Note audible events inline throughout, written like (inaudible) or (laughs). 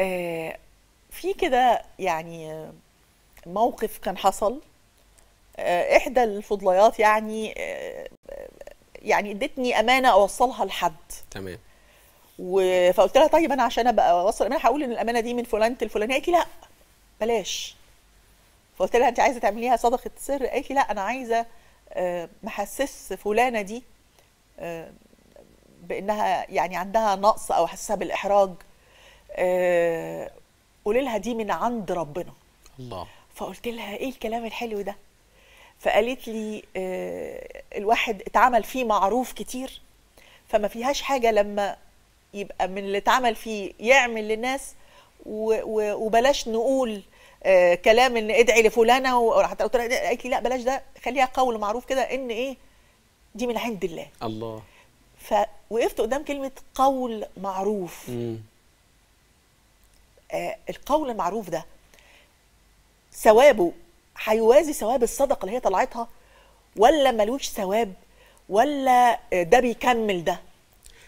آه، في كده يعني موقف كان حصل آه، احدى الفضليات يعني آه، يعني ادتني امانه اوصلها لحد تمام و... فقلت لها طيب انا عشان ابقى اوصل امانه هقول ان الامانه دي من فلان الفلانيه قالت لي لا بلاش فقلت لها انت عايزه تعمليها صدقه سر قالت لي لا انا عايزه محسس فلانه دي بانها يعني عندها نقص او حاسه بالاحراج آه، قولي لها دي من عند ربنا الله فقلت لها ايه الكلام الحلو ده فقالت لي آه، الواحد اتعمل فيه معروف كتير فما فيهاش حاجه لما يبقى من اللي اتعمل فيه يعمل للناس وبلاش نقول آه كلام ان ادعي لفلانه وحتى قلت لها قالت لي لا بلاش ده خليها قول معروف كده ان ايه دي من عند الله الله فوقفت قدام كلمه قول معروف مم. آه، القول المعروف ده ثوابه هيوازي ثواب الصدقه اللي هي طلعتها ولا ملوش ثواب ولا آه، ده بيكمل ده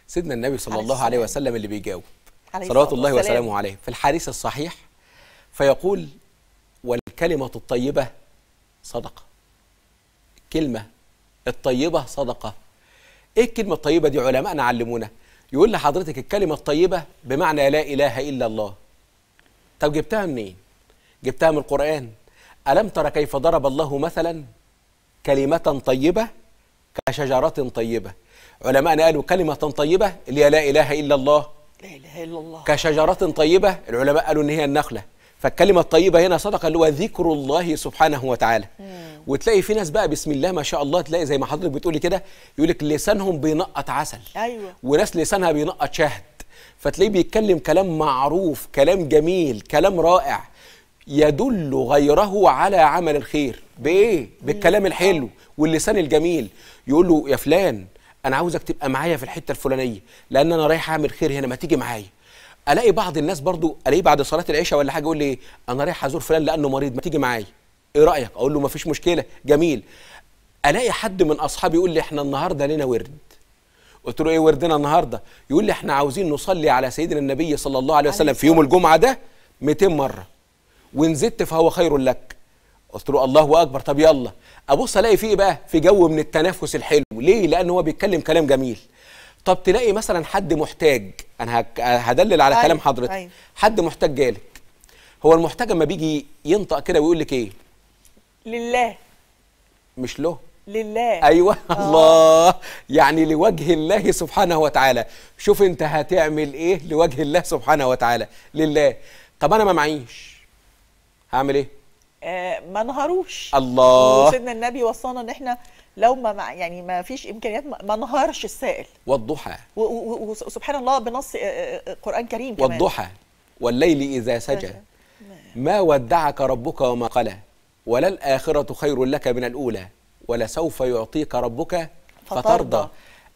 سيدنا النبي صلى الله عليه وسلم اللي بيجاوب صلوات الله وسلامه عليه في الحديث الصحيح فيقول والكلمة الطيبة صدقة الكلمة الطيبة صدقة ايه الكلمة الطيبة دي علماءنا علمونا يقول لحضرتك الكلمة الطيبة بمعنى لا إله إلا الله طب جبتها منين جبتها من القرآن ألم ترى كيف ضرب الله مثلا كلمة طيبة كشجرة طيبة علماء قالوا كلمة طيبة اللي هي لا إله إلا الله لا إله إلا الله كشجرة طيبة العلماء قالوا إن هي النخلة فالكلمة الطيبة هنا صدقة اللي هو ذكر الله سبحانه وتعالى مم. وتلاقي في ناس بقى بسم الله ما شاء الله تلاقي زي ما حضرتك بتقولي كده يقول لك لسانهم بينقط عسل أيوة. وناس لسانها بينقط شهد فتلاقيه بيتكلم كلام معروف كلام جميل كلام رائع يدل غيره على عمل الخير بايه بالكلام الحلو آه. واللسان الجميل يقول له يا فلان انا عاوزك تبقى معايا في الحته الفلانيه لان انا رايح اعمل خير هنا ما تيجي معايا الاقي بعض الناس برضو الاقيه بعد صلاه العشاء ولا حاجه يقول لي انا رايح ازور فلان لانه مريض ما تيجي معايا ايه رايك اقول له ما فيش مشكله جميل الاقي حد من اصحابي يقول لي احنا النهارده لنا ورد قلت له ايه وردنا النهارده يقول لي احنا عاوزين نصلي على سيدنا النبي صلى الله عليه وسلم في يوم الجمعه ده 200 مره وان زدت فهو خير لك قلت له الله اكبر طب يلا ابص الاقي فيه إيه بقى في جو من التنافس الحلو ليه لان هو بيتكلم كلام جميل طب تلاقي مثلا حد محتاج انا هدلل على كلام أيوة، حضرتك أيوة حد محتاج جالك هو المحتاج اما بيجي ينطق كده ويقول لك ايه لله مش له لله ايوه آه. الله يعني لوجه الله سبحانه وتعالى شوف انت هتعمل ايه لوجه الله سبحانه وتعالى لله طب انا ما معيش هعمل ايه آه ما نهروش الله سيدنا النبي وصانا ان احنا لو ما يعني ما فيش امكانيات ما نهارش السائل والضحى وسبحان الله بنص آه، آه، آه، قران كريم كمان والضحى والليل اذا سجى نعم. ما ودعك ربك وما قلى وللآخرة خير لك من الأولى ولسوف يعطيك ربك فترضى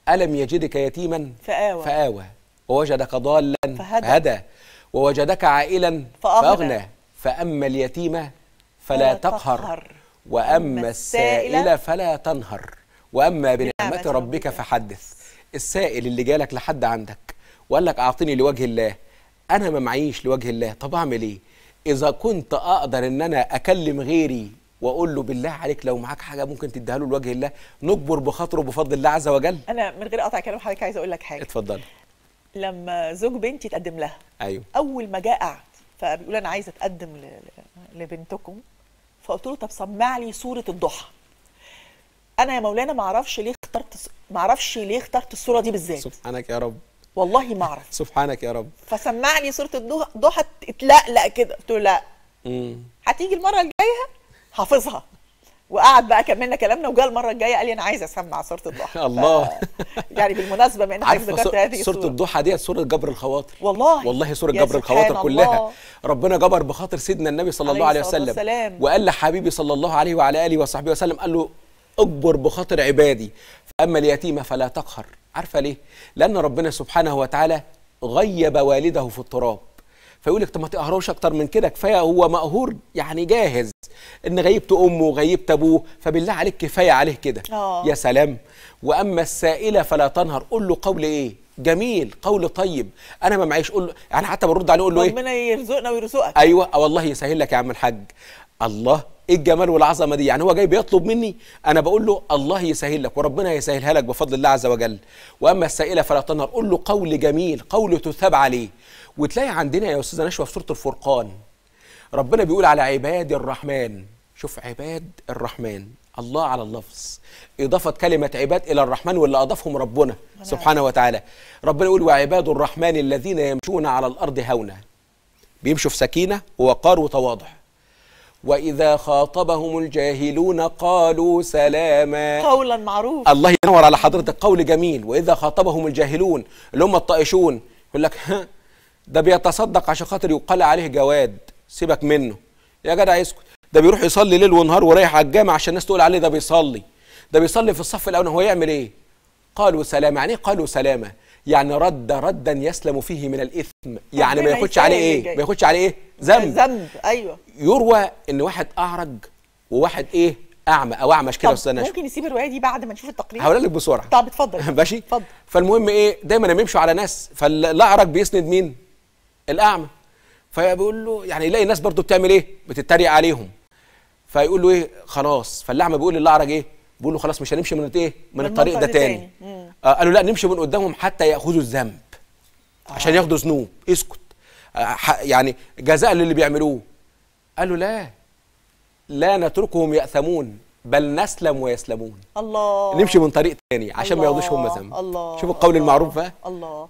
ألم يجدك يتيما فآوى, فآوى ووجدك ضالا فهدى, فهدى ووجدك عائلا فأغنى فأما اليتيم فلا تقهر وأما السائل فلا تنهر وأما بنعمة ربك فحدث السائل اللي جالك لحد عندك وقال لك اعطني لوجه الله أنا ما معيش لوجه الله طب أعمل إيه إذا كنت أقدر إن أنا أكلم غيري واقول له بالله عليك لو معاك حاجه ممكن تديها له لوجه الله نكبر بخاطره بفضل الله عز وجل انا من غير اقطع كلام حضرتك عايز اقول لك حاجه اتفضل لما زوج بنتي تقدم لها ايوه اول ما جاء قعد فبيقول انا عايزه اتقدم لبنتكم فقلت له طب سمع لي سوره الضحى انا يا مولانا ما اعرفش ليه اخترت ما اعرفش ليه اخترت الصوره دي بالذات سبحانك يا رب والله ما اعرف (laughs) سبحانك يا رب فسمعني سوره الضحى اتلقلق كده قلت له لا هتيجي المره الجايه حافظها وقعد بقى كملنا كلامنا وجاء المره الجايه قال لي انا عايز اسمع سوره الضحى (laughs) الله يعني بالمناسبه من انك ذكرت هذه سوره الضحى ديت سوره جبر الخواطر والله والله سوره جبر الخواطر كلها ربنا جبر بخاطر سيدنا النبي صلى الله عليه وسلم والسلام. وقال لحبيبي صلى الله عليه وعلى اله وصحبه وسلم قال له اجبر بخاطر عبادي فاما اليتيمه فلا تقهر عارفه ليه لان ربنا سبحانه وتعالى غيب والده في التراب فيقول لك طب ما تقهروش اكتر من كده كفايه هو مقهور يعني جاهز ان غيبت امه وغيبت ابوه فبالله عليك كفايه عليه كده آه. يا سلام واما السائله فلا تنهر قول له قول ايه جميل قول طيب انا ما معيش قول له يعني حتى برد عليه اقول له ايه ربنا يرزقنا ويرزقك ايوه آه والله يسهل لك يا عم الحاج الله ايه الجمال والعظمه دي يعني هو جاي بيطلب مني انا بقول له الله يسهل لك وربنا يسهلها لك بفضل الله عز وجل واما السائله فلا تنهر قول له قول جميل قول تثاب عليه وتلاقي عندنا يا استاذه نشوى في سوره الفرقان ربنا بيقول على عباد الرحمن شوف عباد الرحمن الله على اللفظ إضافة كلمة عباد إلى الرحمن واللي أضافهم ربنا سبحانه وتعالى ربنا يقول وعباد الرحمن الذين يمشون على الأرض هونا بيمشوا في سكينة ووقار وتواضع وإذا خاطبهم الجاهلون قالوا سلاما قولا معروف الله ينور على حضرتك قول جميل وإذا خاطبهم الجاهلون اللي هم الطائشون يقول لك ها ده بيتصدق عشان خاطر يقال عليه جواد سيبك منه يا جدع اسكت ده بيروح يصلي ليل ونهار ورايح على الجامع عشان الناس تقول عليه ده بيصلي ده بيصلي في الصف الاول هو يعمل ايه قالوا سلامه يعني ايه قالوا سلامه يعني رد ردا يسلم فيه من الاثم يعني ما ياخدش عليه ايه ما ياخدش عليه ايه ذنب ذنب ايوه يروى ان واحد اعرج وواحد ايه اعمى او اعمش كده استاذ ممكن نسيب الروايه دي بعد ما نشوف التقرير هقول لك بسرعه طب اتفضل (laughs) ماشي اتفضل فالمهم ايه دايما لما يمشوا على ناس فالاعرج بيسند مين الاعمى فبيقول له يعني يلاقي الناس برضه بتعمل ايه بتتريق عليهم فيقول له ايه خلاص فاللعمة بيقول للاعرج ايه بيقول له خلاص مش هنمشي من ايه من الطريق ده تاني آه قالوا لا نمشي من قدامهم حتى ياخذوا الذنب آه. عشان ياخذوا ذنوب اسكت آه يعني جزاء للي بيعملوه قالوا لا لا نتركهم ياثمون بل نسلم ويسلمون الله نمشي من طريق تاني عشان ما ياخذوش هم ذنب شوف القول الله المعروف بقى الله